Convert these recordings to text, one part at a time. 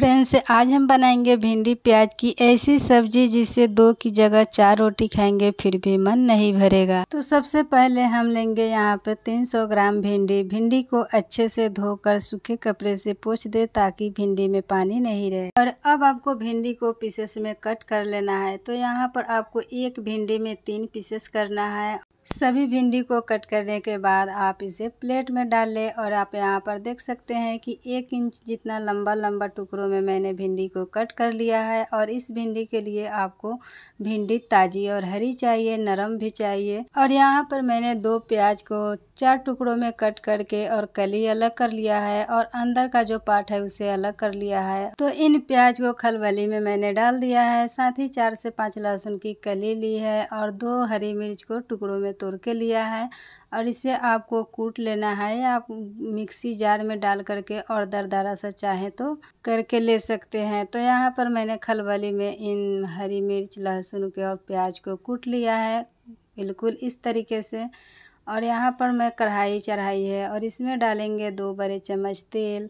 friends आज हम बनाएंगे भिंडी प्याज की ऐसी सब्जी जिसे दो की जगह चार रोटी खाएंगे फिर भी मन नहीं भरेगा तो सबसे पहले हम लेंगे यहाँ पे 300 ग्राम भिंडी भिंडी को अच्छे से धोकर सूखे कपड़े से पोछ दे ताकि भिंडी में पानी नहीं रहे और अब आपको भिंडी को पीसेस में कट कर लेना है तो यहाँ पर आपको एक भिंडी में तीन पीसेस करना है सभी भिंडी को कट करने के बाद आप इसे प्लेट में डाल लें और आप यहाँ पर देख सकते हैं कि एक इंच जितना लंबा लंबा टुकड़ों में मैंने भिंडी को कट कर लिया है और इस भिंडी के लिए आपको भिंडी ताज़ी और हरी चाहिए नरम भी चाहिए और यहाँ पर मैंने दो प्याज को चार टुकड़ों में कट करके और कली अलग कर लिया है और अंदर का जो पार्ट है उसे अलग कर लिया है तो इन प्याज को खलबली में मैंने डाल दिया है साथ ही चार से पाँच लहसुन की कली ली है और दो हरी मिर्च को टुकड़ों में तोड़ के लिया है और इसे आपको कूट लेना है आप मिक्सी जार में डाल करके और दरदरा सा चाहे तो करके ले सकते हैं तो यहाँ पर मैंने खलबली में इन हरी मिर्च लहसुन के और प्याज को कूट लिया है बिल्कुल इस तरीके से और यहाँ पर मैं कढ़ाई चढ़ाई है और इसमें डालेंगे दो बड़े चम्मच तेल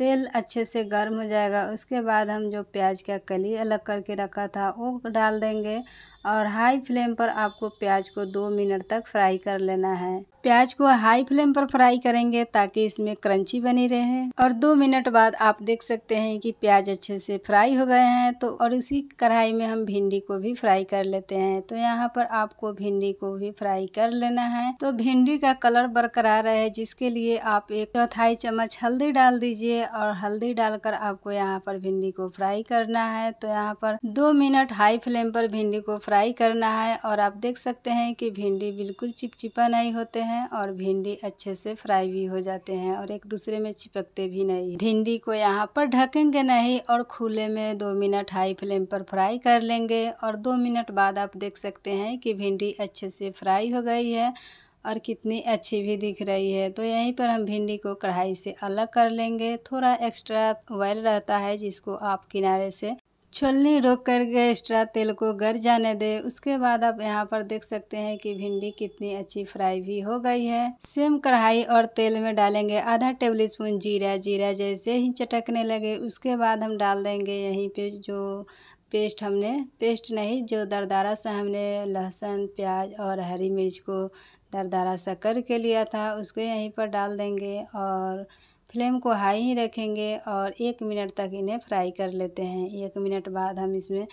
तेल अच्छे से गर्म हो जाएगा उसके बाद हम जो प्याज का कली अलग करके रखा था वो डाल देंगे और हाई फ्लेम पर आपको प्याज को दो मिनट तक फ्राई कर लेना है प्याज को हाई फ्लेम पर फ्राई करेंगे ताकि इसमें क्रंची बनी रहे और दो मिनट बाद आप देख सकते हैं कि प्याज अच्छे से फ्राई हो गए हैं तो और इसी कढ़ाई में हम भिंडी को भी फ्राई कर लेते हैं तो यहाँ पर आपको भिंडी को भी फ्राई कर लेना है तो भिंडी का कलर बरकरार रहे जिसके लिए आप एक चौथाई चम्मच हल्दी डाल दीजिए और हल्दी डालकर आपको यहाँ पर भिंडी को फ्राई करना है तो यहाँ पर दो मिनट हाई फ्लेम पर भिंडी को फ्राई करना है और आप देख सकते हैं कि भिंडी बिल्कुल चिपचिपा नहीं होते हैं और भिंडी अच्छे से फ्राई भी हो जाते हैं और एक दूसरे में चिपकते भी नहीं भिंडी को यहाँ पर ढकेंगे नहीं और खुले में दो मिनट हाई फ्लेम पर फ्राई कर लेंगे और दो मिनट बाद आप देख सकते हैं कि भिंडी अच्छे से फ्राई हो गई है और कितनी अच्छी भी दिख रही है तो यहीं पर हम भिंडी को कढ़ाई से अलग कर लेंगे थोड़ा एक्स्ट्रा ऑयल रहता है जिसको आप किनारे से छोलनी रोक करके एक्स्ट्रा तेल को गर जाने दे उसके बाद आप यहाँ पर देख सकते हैं कि भिंडी कितनी अच्छी फ्राई भी हो गई है सेम कढ़ाई और तेल में डालेंगे आधा टेबल स्पून जीरा जीरा जैसे ही चटकने लगे उसके बाद हम डाल देंगे यहीं पे जो पेस्ट हमने पेस्ट नहीं जो दरदारा सा हमने लहसुन प्याज और हरी मिर्च को दरदारा सा करके लिया था उसको यहीं पर डाल देंगे और फ्लेम को हाई ही रखेंगे और एक मिनट तक इन्हें फ्राई कर लेते हैं एक मिनट बाद हम इसमें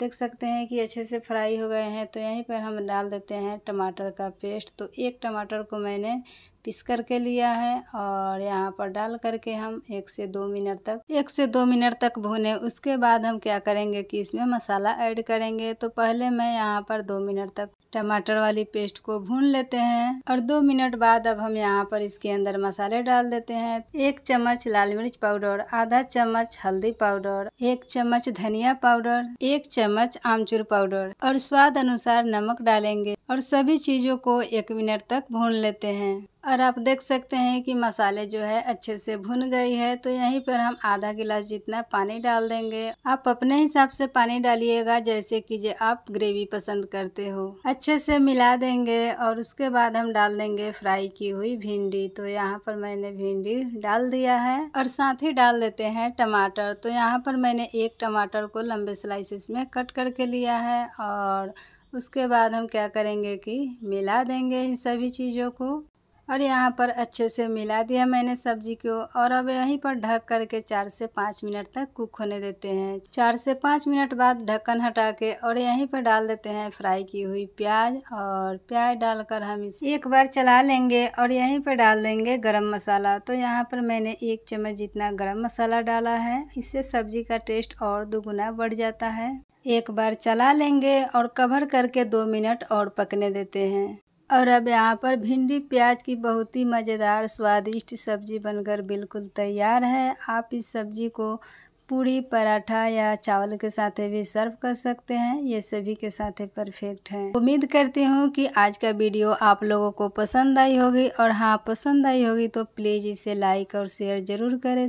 देख सकते हैं कि अच्छे से फ्राई हो गए हैं तो यहीं पर हम डाल देते हैं टमाटर का पेस्ट तो एक टमाटर को मैंने पीस करके लिया है और यहाँ पर डाल करके हम एक से दो मिनट तक एक से दो मिनट तक भूने उसके बाद हम क्या करेंगे कि इसमें मसाला ऐड करेंगे तो पहले मैं यहाँ पर दो मिनट तक टमाटर वाली पेस्ट को भून लेते हैं और दो मिनट बाद अब हम यहाँ पर इसके अंदर मसाले डाल देते हैं एक चम्मच लाल मिर्च पाउडर आधा चम्मच हल्दी पाउडर एक चम्मच धनिया पाउडर एक चम्मच आमचूर पाउडर और स्वाद अनुसार नमक डालेंगे और सभी चीज़ों को एक मिनट तक भून लेते हैं और आप देख सकते हैं कि मसाले जो है अच्छे से भुन गई है तो यहीं पर हम आधा गिलास जितना पानी डाल देंगे आप अपने हिसाब से पानी डालिएगा जैसे कि जो आप ग्रेवी पसंद करते हो अच्छे से मिला देंगे और उसके बाद हम डाल देंगे फ्राई की हुई भिंडी तो यहाँ पर मैंने भिंडी डाल दिया है और साथ ही डाल देते हैं टमाटर तो यहाँ पर मैंने एक टमाटर को लंबे स्लाइसिस में कट करके लिया है और उसके बाद हम क्या करेंगे कि मिला देंगे इन सभी चीज़ों को और यहाँ पर अच्छे से मिला दिया मैंने सब्जी को और अब यहीं पर ढक करके चार से पाँच मिनट तक कुक होने देते हैं चार से पाँच मिनट बाद ढक्कन हटा के और यहीं पर डाल देते हैं फ्राई की हुई प्याज और प्याज डालकर हम इसे एक बार चला लेंगे और यहीं पर डाल देंगे गरम मसाला तो यहाँ पर मैंने एक चम्मच जितना गर्म मसाला डाला है इससे सब्जी का टेस्ट और दोगुना बढ़ जाता है एक बार चला लेंगे और कवर करके दो मिनट और पकने देते हैं और अब यहाँ पर भिंडी प्याज की बहुत ही मज़ेदार स्वादिष्ट सब्ज़ी बनकर बिल्कुल तैयार है आप इस सब्ज़ी को पूड़ी पराठा या चावल के साथ भी सर्व कर सकते हैं ये सभी के साथ परफेक्ट है उम्मीद करती हूँ कि आज का वीडियो आप लोगों को पसंद आई होगी और हाँ पसंद आई होगी तो प्लीज़ इसे लाइक और शेयर ज़रूर करें